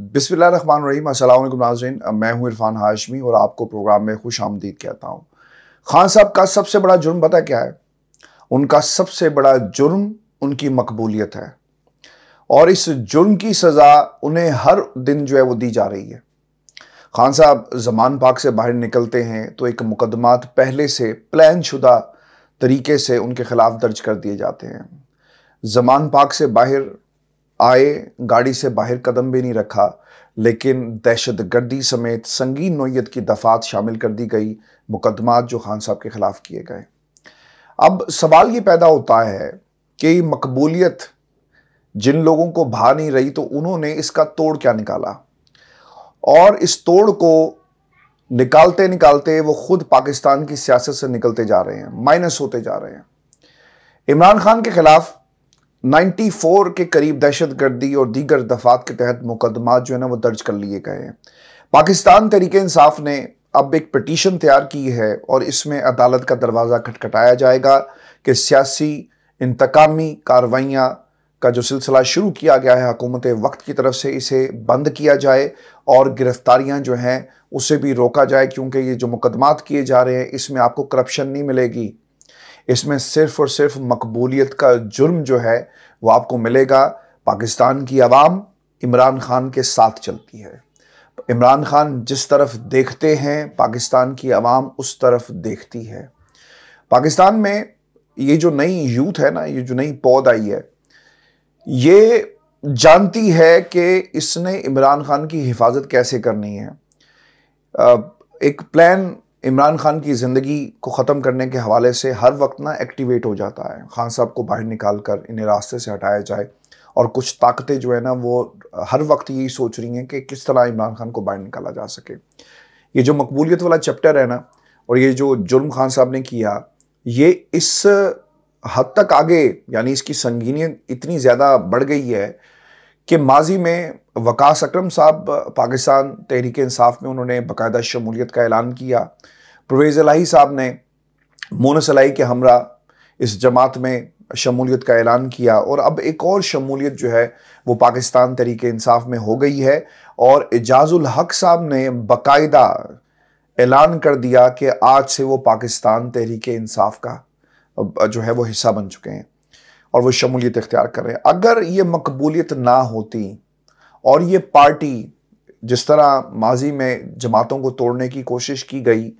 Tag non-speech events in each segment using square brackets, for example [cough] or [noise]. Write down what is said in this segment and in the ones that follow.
बिसमीम अल्लाम नाजरीन मैं हूं इरफान हाशमी और आपको प्रोग्राम में खुश आमदीद कहता हूं खान साहब का सबसे बड़ा जुर्म पता क्या है उनका सबसे बड़ा जुर्म उनकी मकबूलियत है और इस जुर्म की सज़ा उन्हें हर दिन जो है वो दी जा रही है खान साहब जमान पाक से बाहर निकलते हैं तो एक मुकदमात पहले से प्लान शुदा तरीके से उनके ख़िलाफ़ दर्ज कर दिए जाते हैं जमान पाक से बाहर आए गाड़ी से बाहर कदम भी नहीं रखा लेकिन दहशत गर्दी समेत संगीन नोयत की दफात शामिल कर दी गई मुकदमा जो खान साहब के ख़िलाफ़ किए गए अब सवाल ये पैदा होता है कि मकबूलियत जिन लोगों को भा नहीं रही तो उन्होंने इसका तोड़ क्या निकाला और इस तोड़ को निकालते निकालते वो खुद पाकिस्तान की सियासत से निकलते जा रहे हैं माइनस होते जा रहे हैं इमरान खान के ख़िलाफ़ 94 के करीब दहशत गर्दी और दीगर दफात के तहत मुकदमा जो है ना वो दर्ज कर लिए गए हैं पाकिस्तान तरीके इंसाफ ने अब एक पटिशन तैयार की है और इसमें अदालत का दरवाज़ा खटखटाया जाएगा कि सियासी इंतकामी कार्रवाइयाँ का जो सिलसिला शुरू किया गया है हकूमत वक्त की तरफ से इसे बंद किया जाए और गिरफ्तारियाँ जो हैं उसे भी रोका जाए क्योंकि ये जो मुकदमात किए जा रहे हैं इसमें आपको करप्शन नहीं मिलेगी इसमें सिर्फ और सिर्फ मकबूलियत का जुर्म जो है वो आपको मिलेगा पाकिस्तान की आवाम इमरान खान के साथ चलती है इमरान खान जिस तरफ देखते हैं पाकिस्तान की आवाम उस तरफ देखती है पाकिस्तान में ये जो नई यूथ है ना ये जो नई पौध आई है ये जानती है कि इसने इमरान खान की हिफाजत कैसे करनी है एक प्लान इमरान खान की ज़िंदगी को ख़त्म करने के हवाले से हर वक्त ना एक्टिवेट हो जाता है खान साहब को बाहर निकाल कर इन्हें रास्ते से हटाया जाए और कुछ ताकतें जो है ना वो हर वक्त यही सोच रही हैं कि किस तरह इमरान खान को बाहर निकाला जा सके ये जो मकबूलियत वाला चैप्टर है ना और ये जो जुर्म खान साहब ने किया ये इस हद तक आगे यानी इसकी संगीनियत इतनी ज़्यादा बढ़ गई है कि माजी में वकास अक्रम साहब पाकिस्तान तहरीक इंसाफ में उन्होंने बाकायदा शमूलियत का ऐलान किया परवेज़ अलाही साहब ने मोनस अलाई के हमरा इस जमात में शमूलियत का ऐलान किया और अब एक और शमूलियत जो है वो पाकिस्तान तहरीक इंसाफ में हो गई है और एजाज़ुल हक साहब ने बाकायदा ऐलान कर दिया कि आज से वो पाकिस्तान तहरीक इंसाफ का जो है वो हिस्सा बन चुके हैं और वो शमूलियत इख्तियार कर रहे हैं अगर ये मकबूलियत ना होती और ये पार्टी जिस तरह माजी में जमातों को तोड़ने की कोशिश की गई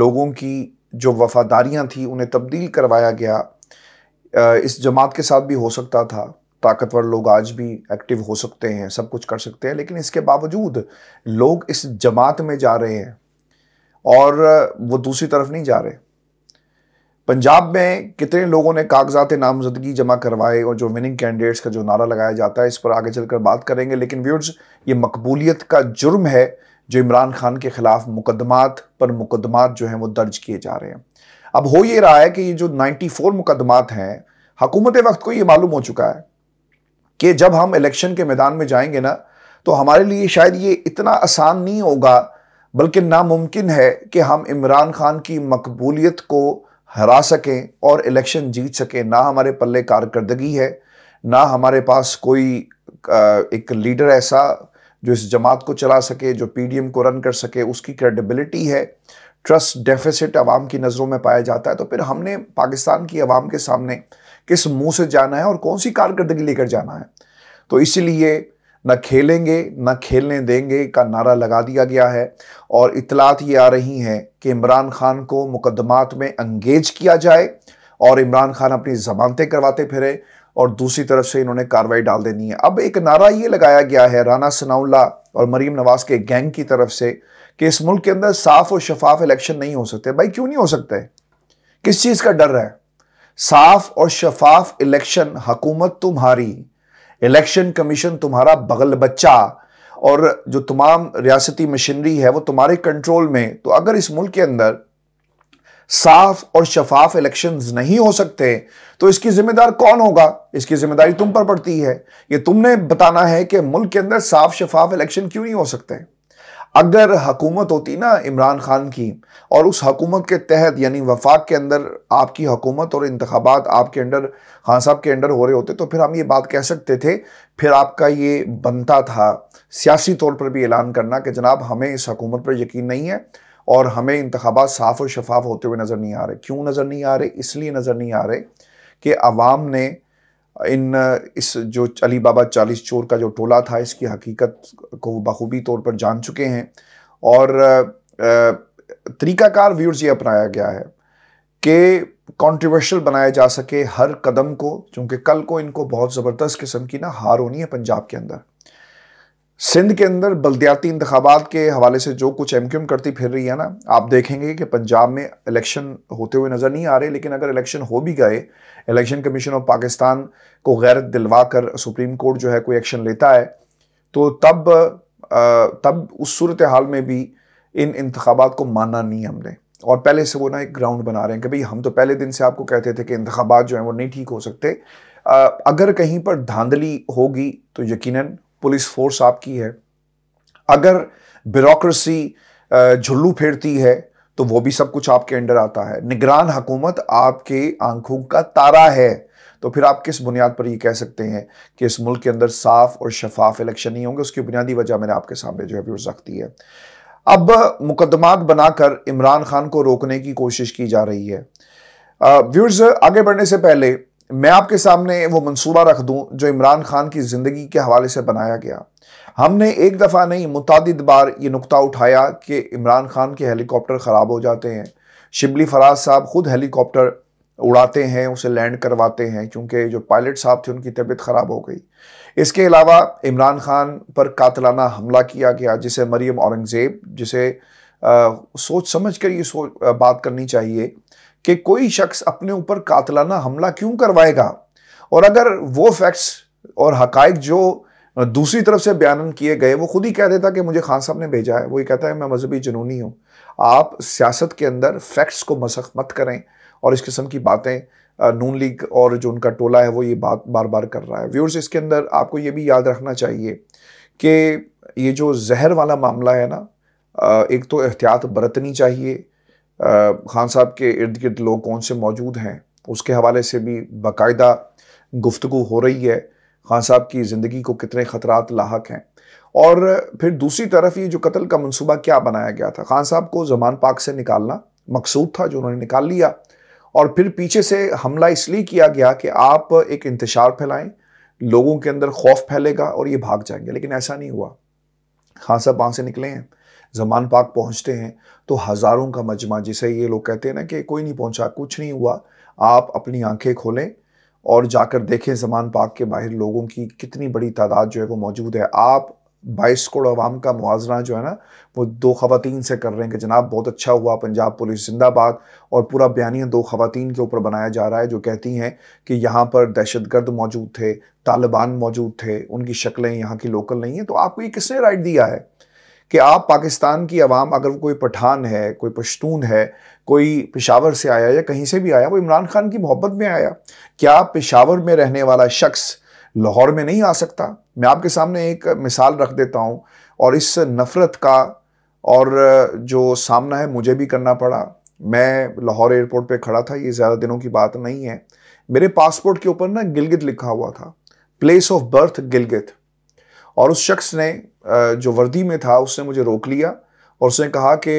लोगों की जो वफादारियां थी उन्हें तब्दील करवाया गया इस जमात के साथ भी हो सकता था ताकतवर लोग आज भी एक्टिव हो सकते हैं सब कुछ कर सकते हैं लेकिन इसके बावजूद लोग इस जमात में जा रहे हैं और वो दूसरी तरफ नहीं जा रहे पंजाब में कितने लोगों ने कागजात नामजदगी जमा करवाए और जो विनिंग कैंडिडेट्स का जो नारा लगाया जाता है इस पर आगे चलकर बात करेंगे लेकिन व्यूर्स ये मकबूलियत का जुर्म है जो इमरान खान के खिलाफ मुकदमात पर मुकदमात जो हैं वो दर्ज किए जा रहे हैं अब हो ये रहा है कि ये जो 94 मुकदमात हैं हकूमत वक्त को ये मालूम हो चुका है कि जब हम इलेक्शन के मैदान में जाएंगे ना तो हमारे लिए शायद ये इतना आसान नहीं होगा बल्कि नामुमकिन है कि हम इमरान खान की मकबूलियत को हरा सकें और इलेक्शन जीत सकें ना हमारे पल्ले कारकर्दगी है ना हमारे पास कोई एक लीडर ऐसा जो इस जमात को चला सके जो पीडीएम को रन कर सके उसकी क्रेडिबिलिटी है ट्रस्ट डेफिसिट आवाम की नज़रों में पाया जाता है तो फिर हमने पाकिस्तान की आवाम के सामने किस मुंह से जाना है और कौन सी कारकर्दगी लेकर जाना है तो इसीलिए न खेलेंगे न खेलने देंगे का नारा लगा दिया गया है और इतलात ये आ रही हैं कि इमरान खान को मुकदमात में अंगेज किया जाए और इमरान खान अपनी जमानतें करवाते फिरे और दूसरी तरफ से इन्होंने कार्रवाई डाल देनी है अब एक नारा ये लगाया गया है राना सनाउल्ला और मरीम नवाज के गैंग की तरफ से कि इस मुल्क के अंदर साफ और शफाफ इलेक्शन नहीं हो सकते भाई क्यों नहीं हो सकते किस चीज़ का डर है साफ और शफाफ इलेक्शन हकूमत तुम्हारी इलेक्शन कमीशन तुम्हारा बगल बच्चा और जो तमाम रियासती मशीनरी है वो तुम्हारे कंट्रोल में तो अगर इस मुल्क के अंदर साफ और शफाफ इलेक्शंस नहीं हो सकते तो इसकी जिम्मेदार कौन होगा इसकी जिम्मेदारी तुम पर पड़ती है ये तुमने बताना है कि मुल्क के अंदर साफ शफाफ इलेक्शन क्यों नहीं हो सकते अगर हकूमत होती ना इमरान खान की और उस हकूमत के तहत यानी वफाक के अंदर आपकी हकूमत और इंतबात आपके अंडर खान साहब के अंडर हो रहे होते तो फिर हम ये बात कह सकते थे फिर आपका ये बनता था सियासी तौर पर भी ऐलान करना कि जनाब हमें इस हकूमत पर यकीन नहीं है और हमें इंतबात साफ़ और शफाफ होते हुए नज़र नहीं आ रहे क्यों नज़र नहीं आ रहे इसलिए नज़र नहीं आ रहे कि आवाम ने इन इस जो अली बाबा चालीस चोर का जो टोला था इसकी हकीकत को वो बखूबी तौर पर जान चुके हैं और तरीक़ाकार व्यूर्स ये अपनाया गया है कि कंट्रोवर्शियल बनाया जा सके हर कदम को क्योंकि कल को इनको बहुत ज़बरदस्त किस्म की ना हार होनी है पंजाब के अंदर सिंध के अंदर बलदियाती इंतबात के हवाले से जो कुछ एम क्यूम करती फिर रही है ना आप देखेंगे कि पंजाब में इलेक्शन होते हुए नज़र नहीं आ रहे लेकिन अगर इलेक्शन हो भी गए इलेक्शन कमीशन ऑफ पाकिस्तान को गैर दिलवा कर सुप्रीम कोर्ट जो है कोई एक्शन लेता है तो तब तब उस सूरत हाल में भी इन इंतबात को माना नहीं हमने और पहले से वो ना एक ग्राउंड बना रहे हैं कि भाई हम तो पहले दिन से आपको कहते थे कि इंतबात जो हैं वो नहीं ठीक हो सकते अगर कहीं पर धांधली होगी तो यकीन पुलिस फोर्स आपकी है अगर ब्यूरोसी झुल्लू फेरती है तो वो भी सब कुछ आपके अंडर आता है निगरान हुकूमत आपके आंखों का तारा है तो फिर आप किस बुनियाद पर ये कह सकते हैं कि इस मुल्क के अंदर साफ और शफाफ इलेक्शन नहीं होंगे उसकी बुनियादी वजह मैंने आपके सामने जो है भी रख दी है अब मुकदमात बनाकर इमरान खान को रोकने की कोशिश की जा रही है व्यूर्स आगे बढ़ने से पहले मैं आपके सामने वो मंसूबा रख दूं जो इमरान खान की ज़िंदगी के हवाले से बनाया गया हमने एक दफ़ा नहीं मुतद बार ये नुकता उठाया कि इमरान खान के हेलीकॉप्टर ख़राब हो जाते हैं शिबली फराज साहब ख़ुद हेलीकॉप्टर उड़ाते हैं उसे लैंड करवाते हैं क्योंकि जो पायलट साहब थे उनकी तबीयत ख़राब हो गई इसके अलावा इमरान खान पर कातलाना हमला किया गया जिसे मरियम औरंगज़ेब जिसे आ, सोच समझ कर ये सोच आ, बात करनी चाहिए कि कोई शख्स अपने ऊपर कातलाना हमला क्यों करवाएगा और अगर वो फैक्ट्स और हकाइक जो दूसरी तरफ से बयान किए गए वो खुद ही कह देता कि मुझे खान साहब ने भेजा है वो ही कहता है मैं मजहबी जुनूनी हूँ आप सियासत के अंदर फैक्ट्स को मसख मत करें और इस किस्म की बातें नून लीग और जो उनका टोला है वो ये बात बार बार कर रहा है व्यूअर्स इसके अंदर आपको ये भी याद रखना चाहिए कि ये जो जहर वाला मामला है ना एक तो एहतियात बरतनी चाहिए खान साहब के इर्द गिर्द लोग कौन से मौजूद हैं उसके हवाले से भी बाकायदा गुफ्तु हो रही है खान साहब की ज़िंदगी को कितने ख़तरा लाक हैं और फिर दूसरी तरफ ये जो कत्ल का मनसूबा क्या बनाया गया था खान साहब को जमान पाक से निकालना मकसूद था जो उन्होंने निकाल लिया और फिर पीछे से हमला इसलिए किया गया कि आप एक इंतशार फैलाएं लोगों के अंदर खौफ फैलेगा और ये भाग जाएंगे लेकिन ऐसा नहीं हुआ खान साहब वहाँ से निकले हैं जमान पाक पहुँचते हैं तो हज़ारों का मजमा जिसे ये लोग कहते हैं ना कि कोई नहीं पहुँचा कुछ नहीं हुआ आप अपनी आंखें खोलें और जाकर देखें जमान पाक के बाहर लोगों की कितनी बड़ी तादाद जो है वो मौजूद है आप बाईस करोड़ अवाम का मुआजना जो है ना वो दो खातन से कर रहे हैं कि जनाब बहुत अच्छा हुआ पंजाब पुलिस जिंदाबाद और पूरा बयानिया दो खातन के ऊपर बनाया जा रहा है जो कहती हैं कि यहाँ पर दहशत गर्द मौजूद थे तालिबान मौजूद थे उनकी शक्लें यहाँ की लोकल नहीं हैं तो आपको ये किसने राइट दिया है कि आप पाकिस्तान की आवाम अगर कोई पठान है कोई पश्तून है कोई पेशावर से आया या कहीं से भी आया वो इमरान खान की मोहब्बत में आया क्या पेशावर में रहने वाला शख्स लाहौर में नहीं आ सकता मैं आपके सामने एक मिसाल रख देता हूँ और इस नफ़रत का और जो सामना है मुझे भी करना पड़ा मैं लाहौर एयरपोर्ट पे खड़ा था ये ज़्यादा दिनों की बात नहीं है मेरे पासपोर्ट के ऊपर ना गिलगित लिखा हुआ था प्लेस ऑफ बर्थ गिलगित और उस शख्स ने जो वर्दी में था उसने मुझे रोक लिया और उसने कहा कि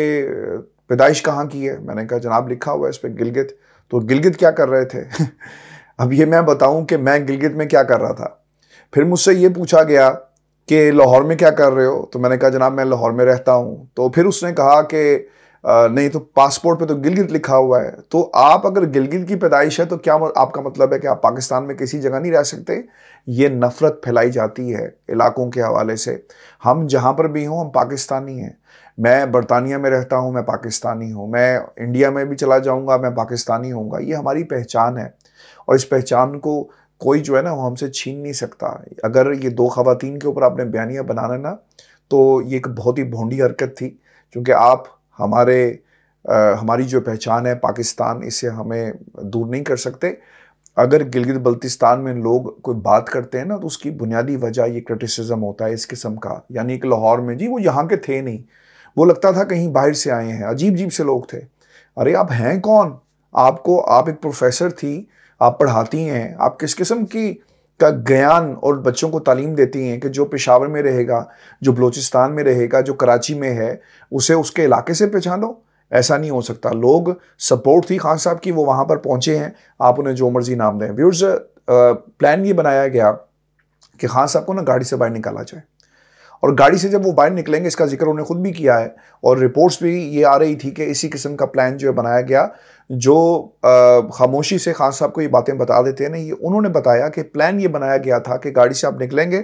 पैदाइश कहाँ की है मैंने कहा जनाब लिखा हुआ है इस पर गिलगित तो गिलगित क्या कर रहे थे [laughs] अब ये मैं बताऊं कि मैं गिलगित में क्या कर रहा था फिर मुझसे ये पूछा गया कि लाहौर में क्या कर रहे हो तो मैंने कहा जनाब मैं लाहौर में रहता हूँ तो फिर उसने कहा कि नहीं तो पासपोर्ट पे तो गिलगित लिखा हुआ है तो आप अगर गिलगित की पैदाइश है तो क्या आपका मतलब है कि आप पाकिस्तान में किसी जगह नहीं रह सकते ये नफ़रत फैलाई जाती है इलाकों के हवाले से हम जहाँ पर भी हों हम पाकिस्तानी हैं मैं बरतानिया में रहता हूँ मैं पाकिस्तानी हूँ मैं इंडिया में भी चला जाऊँगा मैं पाकिस्तानी हूँगा ये हमारी पहचान है और इस पहचान को कोई जो है ना वो हमसे छीन नहीं सकता अगर ये दो खातन के ऊपर आपने बयानिया बनाना ना तो ये एक बहुत ही भोंडी हरकत थी क्योंकि आप हमारे आ, हमारी जो पहचान है पाकिस्तान इसे हमें दूर नहीं कर सकते अगर गिलगित बल्तिस्तान में लोग कोई बात करते हैं ना तो उसकी बुनियादी वजह ये क्रिटिसिज्म होता है इस किस्म का यानी कि लाहौर में जी वो यहाँ के थे नहीं वो लगता था कहीं बाहर से आए हैं अजीब अजीब से लोग थे अरे आप हैं कौन आपको आप एक प्रोफेसर थी आप पढ़ाती हैं आप किस किस्म की का ज्ञान और बच्चों को तालीम देती हैं कि जो पेशावर में रहेगा जो बलूचिस्तान में रहेगा जो कराची में है उसे उसके इलाके से पहचान लो ऐसा नहीं हो सकता लोग सपोर्ट थी खान साहब की वो वहाँ पर पहुँचे हैं आप उन्हें जो मर्जी नाम दें व्यूर्स प्लान ये बनाया गया कि खान साहब को ना गाड़ी से बाहर निकाला जाए और गाड़ी से जब वो बाहर निकलेंगे इसका जिक्र उन्होंने खुद भी किया है और रिपोर्ट्स भी ये आ रही थी कि इसी किस्म का प्लान जो है बनाया गया जो खामोशी से खान साहब को ये बातें बता देते हैं ना ये उन्होंने बताया कि प्लान ये बनाया गया था कि गाड़ी से आप निकलेंगे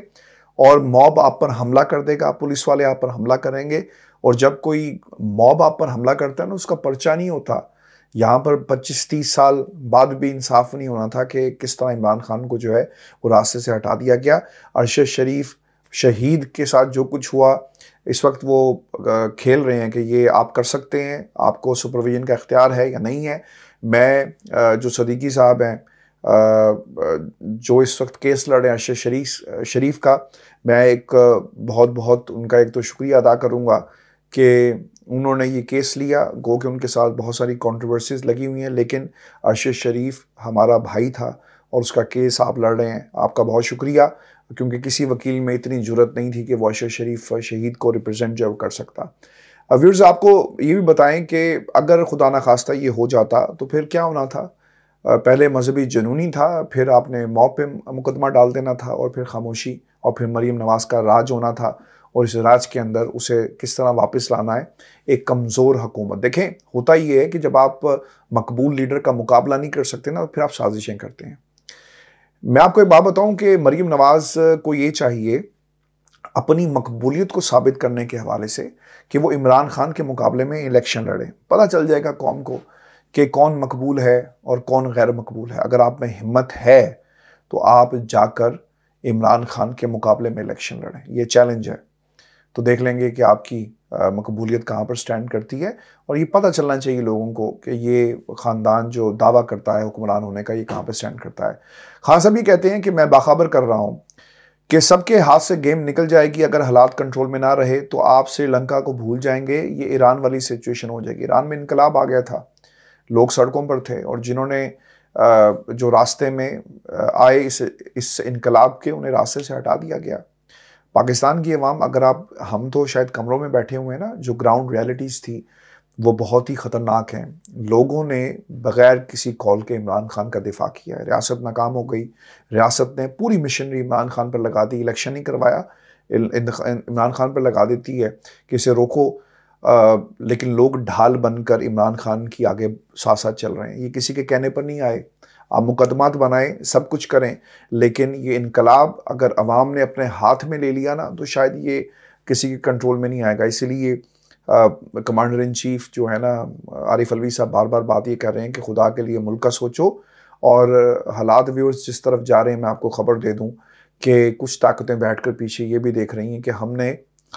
और मॉब आप पर हमला कर देगा पुलिस वाले आप पर हमला करेंगे और जब कोई मॉब आप पर हमला करता है ना उसका पर्चा नहीं होता यहाँ पर 25-30 साल बाद भी इंसाफ नहीं होना था कि किस तरह इमरान खान को जो है वो रास्ते से हटा दिया गया अरशद शरीफ शहीद के साथ जो कुछ हुआ इस वक्त वो खेल रहे हैं कि ये आप कर सकते हैं आपको सुपरविजन का इख्तियार है या नहीं है मैं जो सदीकी साहब हैं जो इस वक्त केस लड़ रहे हैं अरशद शरीफ शरीफ का मैं एक बहुत बहुत उनका एक तो शुक्रिया अदा करूँगा कि उन्होंने ये केस लिया गो के उनके साथ बहुत सारी कॉन्ट्रोवर्सीज लगी हुई हैं लेकिन अरशद शरीफ हमारा भाई था और उसका केस आप लड़ रहे हैं आपका बहुत शुक्रिया क्योंकि किसी वकील में इतनी जरूरत नहीं थी कि वाशर शरीफ शहीद को रिप्रेजेंट जो कर सकता व्यूर्स आपको ये भी बताएं कि अगर खुदा ना खास्ता ये हो जाता तो फिर क्या होना था पहले मजहबी जनूनी था फिर आपने मौत पर मुकदमा डाल देना था और फिर खामोशी और फिर मरीम नवाज का राज होना था और इस राज के अंदर उसे किस तरह वापस लाना है एक कमज़ोर हुकूमत देखें होता ये है कि जब आप मकबूल लीडर का मुकाबला नहीं कर सकते ना तो फिर आप साजिशें करते हैं मैं आपको एक बात बताऊं कि मरीम नवाज़ को ये चाहिए अपनी मकबूलियत को साबित करने के हवाले से कि वो इमरान खान के मुकाबले में इलेक्शन लड़े पता चल जाएगा कौम को कि कौन मकबूल है और कौन गैर मकबूल है अगर आप में हिम्मत है तो आप जाकर इमरान खान के मुकाबले में इलेक्शन लड़ें ये चैलेंज है तो देख लेंगे कि आपकी मकबूलियत कहाँ पर स्टैंड करती है और ये पता चलना चाहिए लोगों को कि ये ख़ानदान जो दावा करता है हुक्मरान होने का ये कहाँ पर स्टैंड करता है खान साहब ये कहते हैं कि मैं बाखबर कर रहा हूँ कि सबके हाथ से गेम निकल जाएगी अगर हालात कंट्रोल में ना रहे तो आप श्रीलंका को भूल जाएंगे ये ईरान वाली सिचुएशन हो जाएगी ईरान में इनकलाब आ गया था लोग सड़कों पर थे और जिन्होंने जो रास्ते में आए इस इस इनकलाब के उन्हें रास्ते से हटा दिया गया पाकिस्तान की अवाम अगर आप हम तो शायद कमरों में बैठे हुए हैं ना जो ग्राउंड रियलिटीज़ थी वो बहुत ही ख़तरनाक हैं लोगों ने बग़ैर किसी कॉल के इमरान खान का दिफा किया है रियासत नाकाम हो गई रियासत ने पूरी मिशनरी इमरान खान पर लगा दी इलेक्शन नहीं करवाया इमरान खान पर लगा देती है कि इसे रोको आ, लेकिन लोग ढाल बनकर इमरान खान की आगे साथ साथ चल रहे हैं ये किसी के कहने पर नहीं आए आप मुकदमात बनाएं सब कुछ करें लेकिन ये इनकलाब अगर आवाम ने अपने हाथ में ले लिया ना तो शायद ये किसी के कंट्रोल में नहीं आएगा इसीलिए कमांडर इन चीफ जो है ना आरिफ अलवी साहब बार बार बात ये कह रहे हैं कि खुदा के लिए मुल्क का सोचो और हालात व्यूअर्स जिस तरफ जा रहे हैं मैं आपको खबर दे दूँ कि कुछ ताकतें बैठ कर पीछे ये भी देख रही हैं कि हमने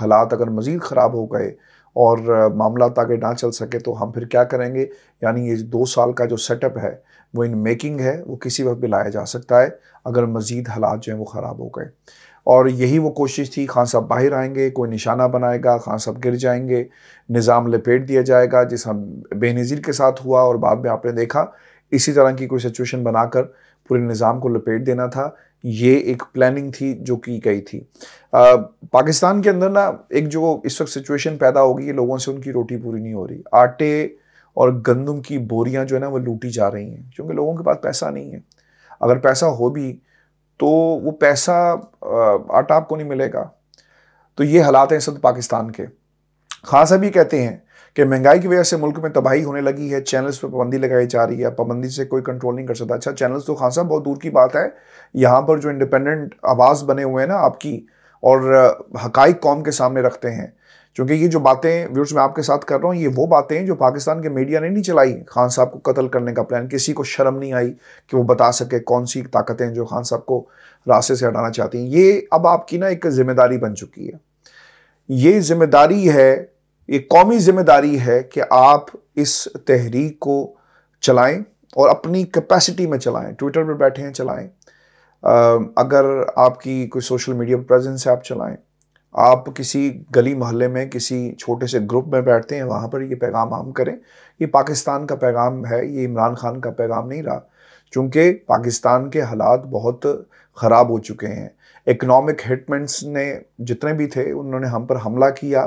हालात अगर मज़ीद ख़राब हो गए और मामला ताकि तो ना चल सके तो हम फिर क्या करेंगे यानी ये दो साल का जो सेटअप है वो इन मेकिंग है वो किसी वक्त भी लाया जा सकता है अगर मज़ीद हालात जो हैं वो ख़राब हो गए और यही वो कोशिश थी खान साहब बाहर आएंगे कोई निशाना बनाएगा खान साहब गिर जाएंगे निज़ाम लपेट दिया जाएगा जिस हम बेनज़ीर के साथ हुआ और बाद में आपने देखा इसी तरह की कोई सिचुएशन बनाकर पूरे निज़ाम को लपेट देना था ये एक प्लानिंग थी जो की गई थी आ, पाकिस्तान के अंदर ना एक जो इस वक्त सिचुएशन पैदा होगी कि लोगों से उनकी रोटी पूरी नहीं हो रही आटे और गंदम की बोरियां जो है ना वो लूटी जा रही हैं क्योंकि लोगों के पास पैसा नहीं है अगर पैसा हो भी तो वो पैसा आटा आपको नहीं मिलेगा तो ये हालात हैं इस वक्त पाकिस्तान के खान साहब ये कहते हैं कि महंगाई की वजह से मुल्क में तबाही होने लगी है चैनल्स पर पाबंदी लगाई जा रही है पाबंदी से कोई कंट्रोल नहीं कर सकता अच्छा चैनल्स तो खान साहब बहुत दूर की बात है यहाँ पर जो इंडिपेंडेंट आवाज़ बने हुए हैं ना आपकी और हक कौम के सामने रखते हैं क्योंकि ये जो बातें व्यूर्स मैं आपके साथ कर रहा हूँ ये वो बातें हैं जो पाकिस्तान के मीडिया ने नहीं चलाई खान साहब को कत्ल करने का प्लान किसी को शर्म नहीं आई कि वो बता सके कौन सी ताकतें हैं जो खान साहब को रास्ते से हटाना चाहती हैं ये अब आपकी ना एक जिम्मेदारी बन चुकी है ये जिम्मेदारी है ये कौमी जिम्मेदारी है कि आप इस तहरीक को चलाएं और अपनी कैपेसिटी में चलाएं ट्विटर पर बैठे हैं चलाएं अगर आपकी कोई सोशल मीडिया प्रेजेंस है आप चलाएं आप किसी गली मोहल्ले में किसी छोटे से ग्रुप में बैठते हैं वहाँ पर ये पैगाम आम करें ये पाकिस्तान का पैगाम है ये इमरान खान का पैगाम नहीं रहा चूँकि पाकिस्तान के हालात बहुत ख़राब हो चुके हैं इकनॉमिक हिटमेंट्स ने जितने भी थे उन्होंने हम पर हमला किया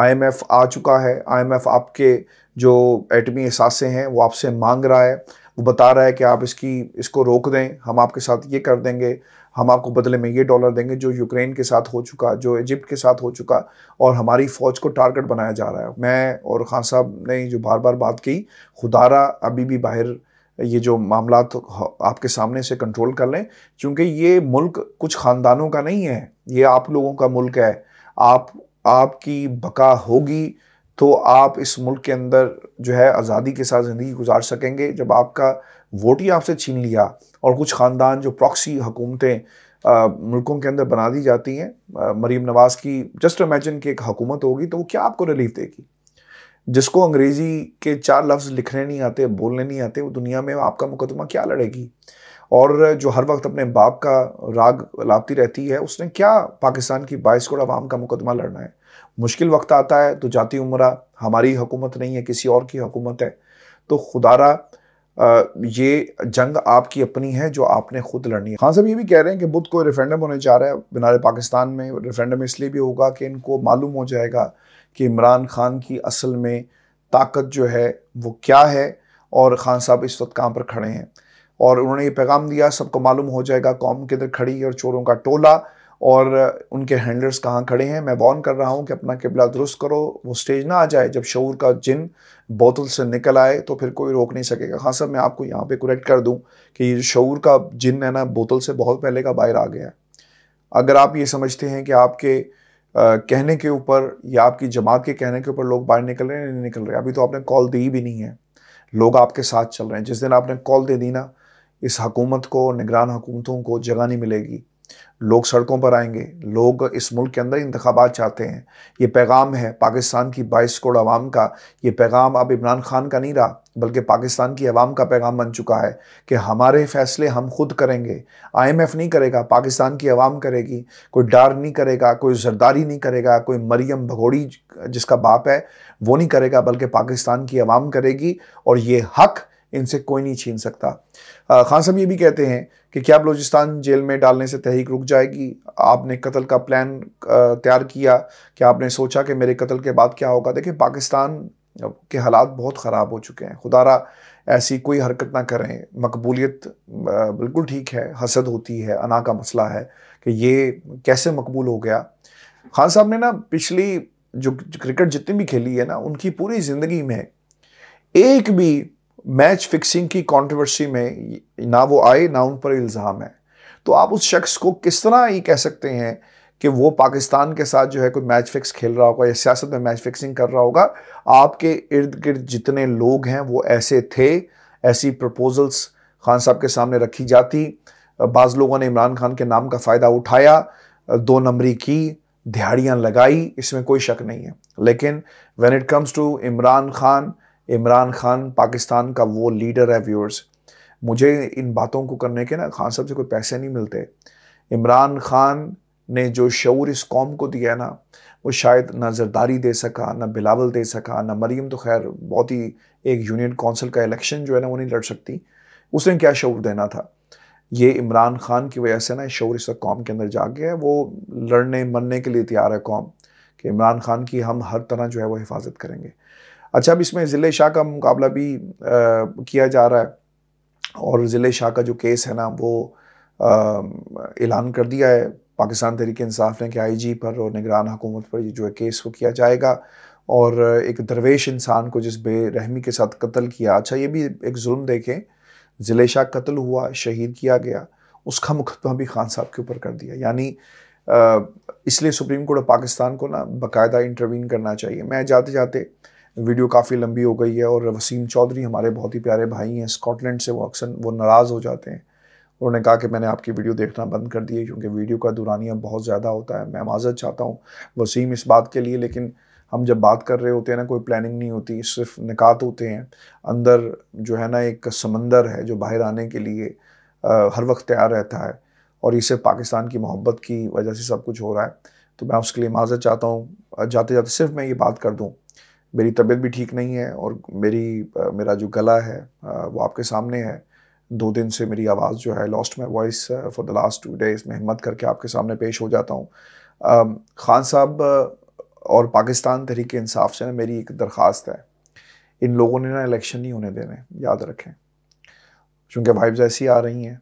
आईएमएफ आ चुका है आईएमएफ आपके जो एटमी असासे हैं वो आपसे मांग रहा है वो बता रहा है कि आप इसकी इसको रोक दें हम आपके साथ ये कर देंगे हम आपको बदले में ये डॉलर देंगे जो यूक्रेन के साथ हो चुका जो इजिप्ट के साथ हो चुका और हमारी फ़ौज को टारगेट बनाया जा रहा है मैं और खान साहब ने जो बार बार बात की खुदारा अभी भी बाहर ये जो मामला तो आपके सामने से कंट्रोल कर लें क्योंकि ये मुल्क कुछ ख़ानदानों का नहीं है ये आप लोगों का मुल्क है आप आपकी बका होगी तो आप इस मुल्क के अंदर जो है आज़ादी के साथ ज़िंदगी गुजार सकेंगे जब आपका वोट ही आपसे छीन लिया और कुछ ख़ानदान जो प्रॉक्सी हुकूमतें मुल्कों के अंदर बना दी जाती हैं मरीम नवाज़ की जस्ट इमेजिन की एक हुकूमत होगी तो वो क्या आपको रिलीफ देगी जिसको अंग्रेज़ी के चार लफ्ज़ लिखने नहीं आते बोलने नहीं आते वो दुनिया में आपका मुकदमा क्या लड़ेगी और जो हर वक्त अपने बाप का राग लापती रहती है उसने क्या पाकिस्तान की बाईस करोड़ आवाम का मुकदमा लड़ना है मुश्किल वक्त आता है तो जाती उम्र हमारी हुकूमत नहीं है किसी और की हुकूमत है तो खुदारा ये जंग आपकी अपनी है जो आपने खुद लड़नी है खान हाँ, साहब ये भी कह रहे हैं कि बुध को रेफरेंडम होने जा रहा है बिना पाकिस्तान में रेफरेंडम इसलिए भी होगा कि इनको मालूम हो जाएगा कि इमरान खान की असल में ताकत जो है वो क्या है और खान साहब इस वक्त कहाँ पर खड़े हैं और उन्होंने ये पैगाम दिया सबको मालूम हो जाएगा कौम किधर खड़ी और चोरों का टोला और उनके हैंडलर्स कहाँ खड़े हैं मैं वॉन कर रहा हूँ कि अपना किबला दुरुस्त करो वो स्टेज ना आ जाए जब शूर का जिन बोतल से निकल आए तो फिर कोई रोक नहीं सकेगा हाँ सर मैं आपको यहाँ पे करेक्ट कर दूँ कि ये शूर का जिन है ना बोतल से बहुत पहले का बाहर आ गया है अगर आप ये समझते हैं कि आपके आ, कहने के ऊपर या आपकी जमात के कहने के ऊपर लोग बाहर निकल रहे हैं नहीं निकल रहे अभी तो आपने कॉल दी भी नहीं है लोग आपके साथ चल रहे हैं जिस दिन आपने कॉल दे दी ना इस हकूमत को निगरान हुकूमतों को जगह नहीं मिलेगी लोग सड़कों पर आएंगे लोग इस मुल्क के अंदर इंतबात चाहते हैं ये पैगाम है पाकिस्तान की बाईस करोड़ आवाम का ये पैगाम अब इमरान खान का नहीं रहा बल्कि पाकिस्तान की आवाम का पैगाम बन चुका है कि हमारे फैसले हम खुद करेंगे आईएमएफ नहीं करेगा पाकिस्तान की आवाम करेगी कोई डार नहीं करेगा कोई जरदारी नहीं करेगा कोई मरियम भगोड़ी जिसका बाप है वो नहीं करेगा बल्कि पाकिस्तान की आवाम करेगी और ये हक़ इनसे कोई नहीं छीन सकता खान साहब ये भी कहते हैं कि क्या बलोचिस्तान जेल में डालने से तहरीक रुक जाएगी आपने कत्ल का प्लान तैयार किया क्या आपने सोचा कि मेरे कत्ल के बाद क्या होगा देखिए पाकिस्तान के हालात बहुत ख़राब हो चुके हैं खुदारा ऐसी कोई हरकत ना करें मकबूलियत बिल्कुल ठीक है हसद होती है अना का मसला है कि ये कैसे मकबूल हो गया खान साहब ने ना पिछली जो क्रिकेट जितनी भी खेली है ना उनकी पूरी ज़िंदगी में एक भी मैच फिक्सिंग की कंट्रोवर्सी में ना वो आए ना उन पर इल्ज़ाम है तो आप उस शख्स को किस तरह ही कह सकते हैं कि वो पाकिस्तान के साथ जो है कोई मैच फिक्स खेल रहा होगा या सियासत में मैच फिक्सिंग कर रहा होगा आपके इर्द गिर्द जितने लोग हैं वो ऐसे थे ऐसी प्रपोजल्स खान साहब के सामने रखी जाती बाज़ लोगों ने इमरान खान के नाम का फ़ायदा उठाया दो नंबरी की दिहाड़ियाँ लगाई इसमें कोई शक नहीं है लेकिन when it comes to Imran Khan Imran Khan Pakistan का वो लीडर है व्यूअर्स मुझे इन बातों को करने के ना खान साहब से कोई पैसे नहीं मिलते इमरान खान ने जो शूर इस कौम को दिया ना वो शायद ना जरदारी दे सका ना बिलावल दे सका ना मरीम तो खैर बहुत ही एक यूनियन काउंसिल का इलेक्शन जो है ना वो नहीं लड़ सकती उसने क्या शूर देना था ये इमरान खान की वजह से ना शूर इस वक्त कौम के अंदर जा गया है वो लड़ने मरने के लिए तैयार है कौम कि इमरान खान की हम हर तरह जो है वो हिफाजत करेंगे अच्छा अब इसमें ज़िले शाह का मुकाबला भी आ, किया जा रहा है और ज़िले शाह का जो केस है ना वो ऐलान कर दिया है पाकिस्तान तहरीक इंसाफ ने कि आईजी पर और निगरान हुकूमत पर जो है केस वो किया जाएगा और एक दरवेश इंसान को जिस बेरहमी के साथ कत्ल किया अच्छा ये भी एक जुल्म देखें ज़िले शाह कत्ल हुआ शहीद किया गया उसका मुकदमा भी खान साहब के ऊपर कर दिया यानी इसलिए सुप्रीम कोर्ट ऑफ पाकिस्तान को ना बाकायदा इंटरवीन करना चाहिए मैं जाते जाते वीडियो काफ़ी लंबी हो गई है और वसीम चौधरी हमारे बहुत ही प्यारे भाई हैं स्कॉटलैंड से वो अक्सर वो नाराज़ हो जाते हैं उन्होंने कहा कि मैंने आपकी वीडियो देखना बंद कर दी है क्योंकि वीडियो का दुरानिया बहुत ज़्यादा होता है मैं माजत चाहता हूँ वसीम इस बात के लिए लेकिन हम जब बात कर रहे होते हैं ना कोई प्लानिंग नहीं होती सिर्फ निकात होते हैं अंदर जो है ना एक समंदर है जो बाहर आने के लिए आ, हर वक्त तैयार रहता है और ये सिर्फ पाकिस्तान की मोहब्बत की वजह से सब कुछ हो रहा है तो मैं उसके लिए माजत चाहता हूँ जाते जाते सिर्फ मैं ये बात कर दूँ मेरी तबीयत भी ठीक नहीं है और मेरी मेरा जो गला है वो आपके सामने है दो दिन से मेरी आवाज़ जो है lost my voice for the last two days मैं हिम्मत करके आपके सामने पेश हो जाता हूँ खान साहब और पाकिस्तान तहरीक इंसाफ से ना मेरी एक दरख्वास्त है इन लोगों ने ना इलेक्शन नहीं होने देने याद रखें क्योंकि वाइब्स ऐसी आ रही हैं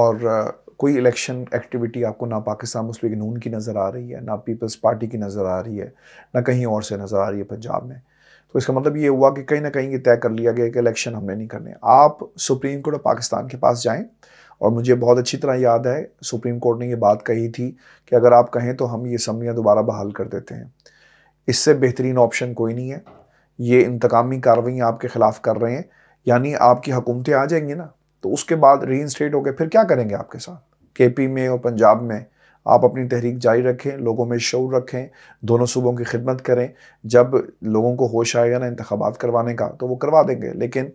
और कोई इलेक्शन एक्टिविटी आपको ना पाकिस्तान मुस्लिम नून की नज़र आ रही है ना पीपल्स पार्टी की नज़र आ रही है ना कहीं और से नज़र आ रही है पंजाब में तो इसका मतलब ये हुआ कि कहीं ना कहीं ये तय कर लिया गया कि इलेक्शन हमने नहीं करने आप सुप्रीम कोर्ट ऑफ पाकिस्तान के पास जाएं और मुझे बहुत अच्छी तरह याद है सुप्रीम कोर्ट ने ये बात कही थी कि अगर आप कहें तो हम ये समियाँ दोबारा बहाल कर देते हैं इससे बेहतरीन ऑप्शन कोई नहीं है ये इंतकामी कार्रवाइयाँ आपके ख़िलाफ़ कर रहे हैं यानी आपकी हुकूमतें आ जाएंगी ना तो उसके बाद री इंस्टेट होकर फिर क्या करेंगे आपके साथ के में और पंजाब में आप अपनी तहरीक जारी रखें लोगों में शौर रखें दोनों सूबों की खिदमत करें जब लोगों को होश आएगा ना इंतबात करवाने का तो वो करवा देंगे लेकिन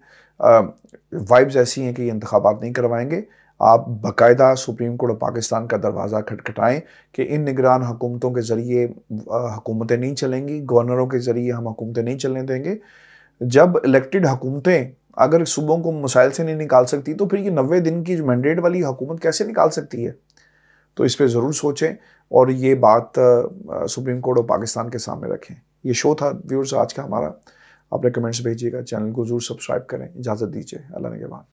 वाइब्स ऐसी हैं कि ये इंतबात नहीं करवाएंगे आप बाकायदा सुप्रीम कोर्ट ऑफ पाकिस्तान का दरवाज़ा खटखटाएं कि इन निगरान हुकूमतों के ज़रिए हुकूमतें नहीं चलेंगी गवर्नरों के ज़रिए हम हुकूमतें नहीं चलने देंगे जब इलेक्टेड हुकूमतें अगर सूबों को मसाइल से नहीं निकाल सकती तो फिर ये नबे दिन की जो मैंडेट वाली हुकूमत कैसे निकाल सकती है तो इस पर ज़रूर सोचें और ये बात सुप्रीम कोर्ट ऑफ पाकिस्तान के सामने रखें ये शो था व्यूअर्स आज का हमारा अपने कमेंट्स भेजिएगा चैनल को ज़रूर सब्सक्राइब करें इजाज़त दीजिए अल्लाह ने के बाद